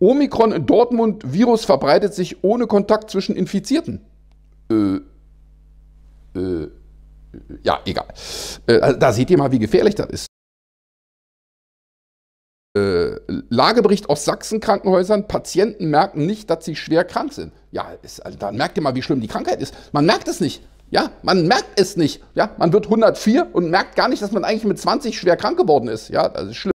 Omikron in Dortmund, Virus verbreitet sich ohne Kontakt zwischen Infizierten. Äh, äh, ja, egal. Äh, also da seht ihr mal, wie gefährlich das ist. Äh, Lagebericht aus Sachsen-Krankenhäusern, Patienten merken nicht, dass sie schwer krank sind. Ja, ist, also, dann merkt ihr mal, wie schlimm die Krankheit ist. Man merkt es nicht. Ja, man merkt es nicht. Ja, man wird 104 und merkt gar nicht, dass man eigentlich mit 20 schwer krank geworden ist. Ja, das ist schlimm.